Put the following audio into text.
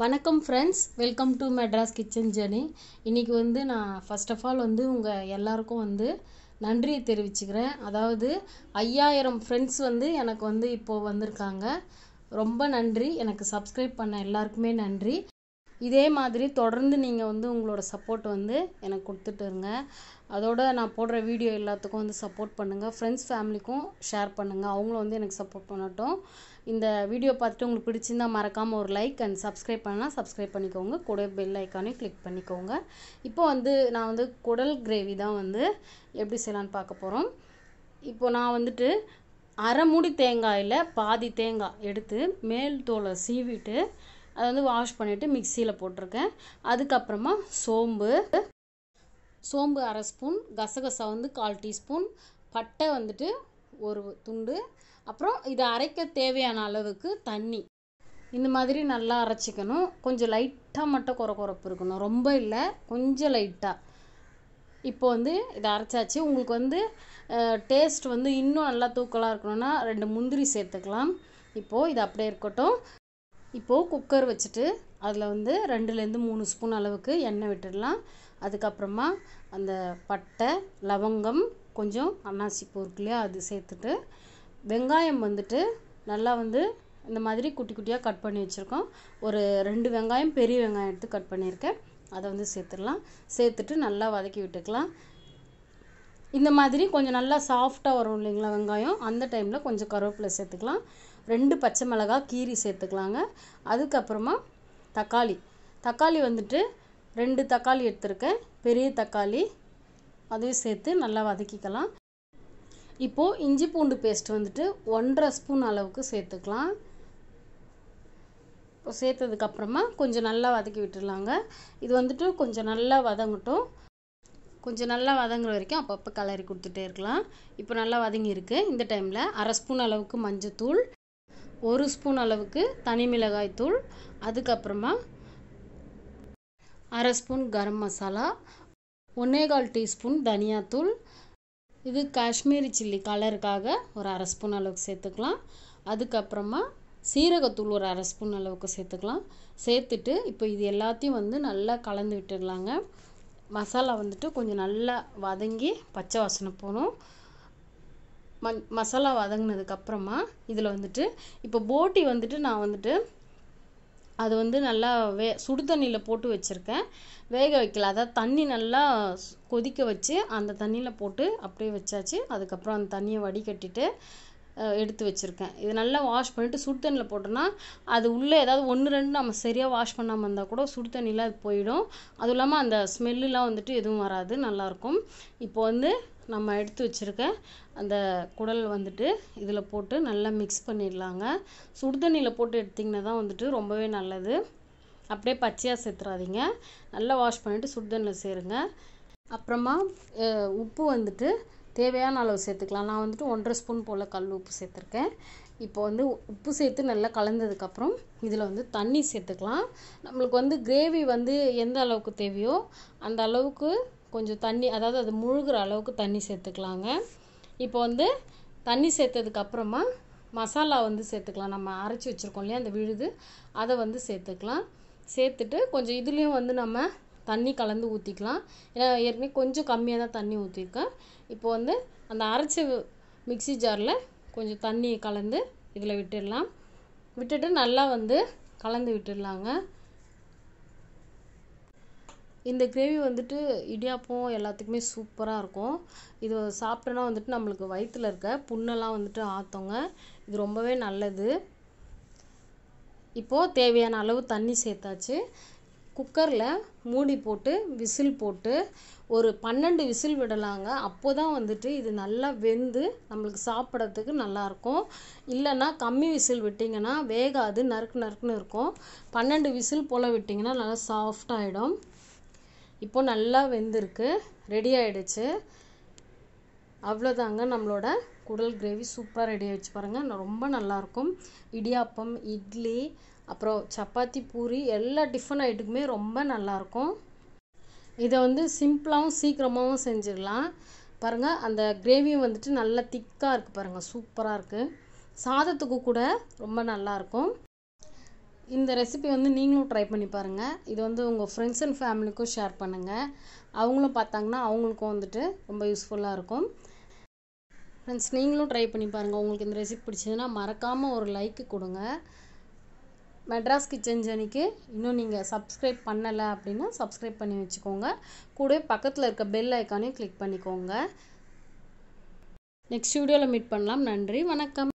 வணக்கம் friends welcome to Madras kitchen journey இன்றைக்கி வந்து நான் ஃபஸ்ட் ஆஃப் ஆல் வந்து உங்கள் எல்லாருக்கும் வந்து நன்றியை தெரிவிச்சுக்கிறேன் அதாவது ஐயாயிரம் ஃப்ரெண்ட்ஸ் வந்து எனக்கு வந்து இப்போது வந்திருக்காங்க ரொம்ப நன்றி எனக்கு சப்ஸ்கிரைப் பண்ண எல்லாருக்குமே நன்றி இதே மாதிரி தொடர்ந்து நீங்கள் வந்து உங்களோட சப்போர்ட் வந்து எனக்கு கொடுத்துட்டு இருங்க அதோடு நான் போடுற வீடியோ எல்லாத்துக்கும் வந்து சப்போர்ட் பண்ணுங்கள் ஃப்ரெண்ட்ஸ் ஃபேமிலிக்கும் ஷேர் பண்ணுங்கள் அவங்களும் வந்து எனக்கு சப்போர்ட் பண்ணட்டும் இந்த வீடியோ பார்த்துட்டு உங்களுக்கு பிடிச்சிருந்தால் மறக்காமல் ஒரு லைக் அண்ட் சப்ஸ்கிரைப் பண்ணால் சப்ஸ்கிரைப் பண்ணிக்கோங்க கூட பெல் ஐக்கானே கிளிக் பண்ணிக்கோங்க இப்போ வந்து நான் வந்து குடல் கிரேவி தான் வந்து எப்படி செய்யலான்னு பார்க்க போகிறோம் இப்போ நான் வந்துட்டு அரை மூடி தேங்காயில் பாதி தேங்காய் எடுத்து மேல் தோலை சீவிட்டு அதை வந்து வாஷ் பண்ணிவிட்டு மிக்சியில் போட்டிருக்கேன் அதுக்கப்புறமா சோம்பு சோம்பு அரை ஸ்பூன் கசகசா வந்து கால் டீஸ்பூன் பட்டை வந்துட்டு ஒரு துண்டு அப்புறம் இதை அரைக்க தேவையான அளவுக்கு தண்ணி இந்த மாதிரி நல்லா அரைச்சிக்கணும் கொஞ்சம் லைட்டாக மட்டும் குறை குறப்பு இருக்கணும் ரொம்ப இல்லை கொஞ்சம் லைட்டாக இப்போ வந்து இதை அரைச்சாச்சு உங்களுக்கு வந்து டேஸ்ட் வந்து இன்னும் நல்லா தூக்கலாக இருக்கணும்னா ரெண்டு முந்திரி சேர்த்துக்கலாம் இப்போது இது அப்படியே இருக்கட்டும் இப்போது குக்கர் வச்சுட்டு அதில் வந்து ரெண்டுலேருந்து மூணு ஸ்பூன் அளவுக்கு எண்ணெய் விட்டுடலாம் அதுக்கப்புறமா அந்த பட்டை லவங்கம் கொஞ்சம் அன்னாசி பொருட்களையும் இல்லையா அது சேர்த்துட்டு வெங்காயம் வந்துட்டு நல்லா வந்து இந்த மாதிரி குட்டி குட்டியாக கட் பண்ணி வச்சுருக்கோம் ஒரு ரெண்டு வெங்காயம் பெரிய வெங்காயம் எடுத்து கட் பண்ணியிருக்கேன் அதை வந்து சேர்த்துடலாம் சேர்த்துட்டு நல்லா வதக்கி விட்டுக்கலாம் இந்த மாதிரி கொஞ்சம் நல்லா சாஃப்டாக வரும் இல்லைங்களா வெங்காயம் அந்த டைமில் கொஞ்சம் கருவேப்பிலை சேர்த்துக்கலாம் ரெண்டு பச்சை மிளகா கீரி சேர்த்துக்கலாங்க அதுக்கப்புறமா தக்காளி தக்காளி வந்துட்டு ரெண்டு தக்காளி எடுத்திருக்கேன் பெரிய தக்காளி அதையும் சேர்த்து நல்லா வதக்கிக்கலாம் இப்போது இஞ்சி பூண்டு பேஸ்ட் வந்துட்டு ஒன்றரை ஸ்பூன் அளவுக்கு சேர்த்துக்கலாம் இப்போ சேர்த்ததுக்கப்புறமா கொஞ்சம் நல்லா வதக்கி விட்டுடலாங்க இது வந்துட்டு கொஞ்சம் நல்லா வதங்கட்டும் கொஞ்சம் நல்லா வதங்குற வரைக்கும் அப்பப்போ கலரி கொடுத்துட்டே இருக்கலாம் இப்போ நல்லா வதங்கியிருக்கு இந்த டைமில் அரை ஸ்பூன் அளவுக்கு மஞ்சத்தூள் ஒரு ஸ்பூன் அளவுக்கு தனி மிளகாய் தூள் அதுக்கப்புறமா அரை ஸ்பூன் கரம் மசாலா ஒன்னேகால் டீஸ்பூன் தனியாத்தூள் இது காஷ்மீரி சில்லி கலருக்காக ஒரு அரை ஸ்பூன் அளவுக்கு சேர்த்துக்கலாம் அதுக்கப்புறமா சீரகத்தூள் ஒரு அரை ஸ்பூன் அளவுக்கு சேர்த்துக்கலாம் சேர்த்துட்டு இப்போ இது எல்லாத்தையும் வந்து நல்லா கலந்து விட்டுடலாங்க மசாலா வந்துட்டு கொஞ்சம் நல்லா வதங்கி பச்சை வாசனை போகணும் மண் மசாலா வதங்கினதுக்கப்புறமா இதில் வந்துட்டு இப்போ போட்டி வந்துட்டு நான் வந்துட்டு அது வந்து நல்லா வே சுடு தண்ணியில் போட்டு வச்சுருக்கேன் வேக வைக்கல அதாவது தண்ணி நல்லா கொதிக்க வச்சு அந்த தண்ணியில் போட்டு அப்படியே வச்சாச்சு அதுக்கப்புறம் அந்த தண்ணியை வடிகட்டிட்டு எடுத்து வச்சுருக்கேன் இது நல்லா வாஷ் பண்ணிட்டு சுடு தண்ணியில் போட்டோன்னா அது உள்ளே ஏதாவது ஒன்று ரெண்டு நம்ம சரியாக வாஷ் பண்ணாமல் இருந்தால் கூட சுடு தண்ணியில் அது போயிடும் அதுவும் இல்லாமல் அந்த ஸ்மெல்லுலாம் வந்துட்டு எதுவும் வராது நல்லாயிருக்கும் இப்போ வந்து நம்ம எடுத்து வச்சுருக்க அந்த குடல் வந்துட்டு இதில் போட்டு நல்லா மிக்ஸ் பண்ணிடலாங்க சுடு தண்ணியில் போட்டு எடுத்திங்கன்னா தான் வந்துட்டு ரொம்பவே நல்லது அப்படியே பச்சையாக சேர்த்துறாதீங்க நல்லா வாஷ் பண்ணிவிட்டு சுடு தண்ணியில் சேருங்க அப்புறமா உப்பு வந்துட்டு தேவையான அளவு சேர்த்துக்கலாம் நான் வந்துட்டு ஒன்றரை ஸ்பூன் போல் கல் உப்பு சேர்த்துருக்கேன் இப்போ வந்து உப்பு சேர்த்து நல்லா கலந்ததுக்கப்புறம் இதில் வந்து தண்ணி சேர்த்துக்கலாம் நம்மளுக்கு வந்து கிரேவி வந்து எந்த அளவுக்கு தேவையோ அந்த அளவுக்கு கொஞ்சம் தண்ணி அதாவது அது முழுகிற அளவுக்கு தண்ணி சேர்த்துக்கலாங்க இப்போ வந்து தண்ணி சேர்த்ததுக்கப்புறமா மசாலா வந்து சேர்த்துக்கலாம் நம்ம அரைச்சி வச்சுருக்கோம் இல்லையா அந்த விழுது அதை வந்து சேர்த்துக்கலாம் சேர்த்துட்டு கொஞ்சம் இதுலேயும் வந்து நம்ம தண்ணி கலந்து ஊற்றிக்கலாம் ஏன்னா ஏற்கனவே கொஞ்சம் கம்மியாக தான் தண்ணி ஊற்றிருக்கேன் இப்போ வந்து அந்த அரைச்ச மிக்ஸி ஜாரில் கொஞ்சம் தண்ணி கலந்து இதில் விட்டுடலாம் விட்டுட்டு நல்லா வந்து கலந்து விட்டுடலாங்க இந்த கிரேவி வந்துட்டு இடியாப்பம் எல்லாத்துக்குமே சூப்பராக இருக்கும் இது சாப்பிட்டோன்னா வந்துட்டு நம்மளுக்கு வயிற்றில் இருக்க புண்ணெல்லாம் வந்துட்டு ஆற்றோங்க இது ரொம்பவே நல்லது இப்போது தேவையான அளவு தண்ணி சேர்த்தாச்சு குக்கரில் மூடி போட்டு விசில் போட்டு ஒரு பன்னெண்டு விசில் விடலாங்க அப்போ தான் வந்துட்டு இது நல்லா வெந்து நம்மளுக்கு சாப்பிட்றதுக்கு நல்லாயிருக்கும் இல்லைன்னா கம்மி விசில் விட்டிங்கன்னா வேகாது நறுக்கு நறுக்குன்னு இருக்கும் பன்னெண்டு விசில் போல் விட்டிங்கன்னா நல்லா சாஃப்டாகிடும் இப்போ நல்லா வெந்திருக்கு ரெடி ஆகிடுச்சு அவ்வளோதாங்க நம்மளோட குடல் கிரேவி சூப்பராக ரெடி ஆகிடுச்சு பாருங்கள் ரொம்ப நல்லாயிருக்கும் இடியாப்பம் இட்லி அப்புறம் சப்பாத்தி பூரி எல்லா டிஃபன் ஐட்டுக்குமே ரொம்ப நல்லாயிருக்கும் இதை வந்து சிம்பிளாகவும் சீக்கிரமாகவும் செஞ்சிடலாம் பாருங்கள் அந்த கிரேவியும் வந்துட்டு நல்லா திக்காக இருக்குது பாருங்கள் சூப்பராக இருக்குது சாதத்துக்கு கூட ரொம்ப நல்லாயிருக்கும் இந்த ரெசிபி வந்து நீங்களும் ட்ரை பண்ணி பாருங்கள் இது வந்து உங்கள் ஃப்ரெண்ட்ஸ் அண்ட் ஃபேமிலிக்கும் ஷேர் பண்ணுங்கள் அவங்களும் பார்த்தாங்கன்னா அவங்களுக்கும் வந்துட்டு ரொம்ப யூஸ்ஃபுல்லாக இருக்கும் ஃப்ரெண்ட்ஸ் நீங்களும் ட்ரை பண்ணி பாருங்கள் உங்களுக்கு இந்த ரெசிபி பிடிச்சதுன்னா மறக்காமல் ஒரு லைக்கு கொடுங்க மெட்ராஸ் கிச்சன் ஜெனிக்கு இன்னும் நீங்கள் சப்ஸ்கிரைப் பண்ணலை அப்படின்னா சப்ஸ்கிரைப் பண்ணி வச்சுக்கோங்க கூட பக்கத்தில் இருக்க பெல் ஐக்கானையும் கிளிக் பண்ணிக்கோங்க நெக்ஸ்ட் வீடியோவில் மீட் பண்ணலாம் நன்றி வணக்கம்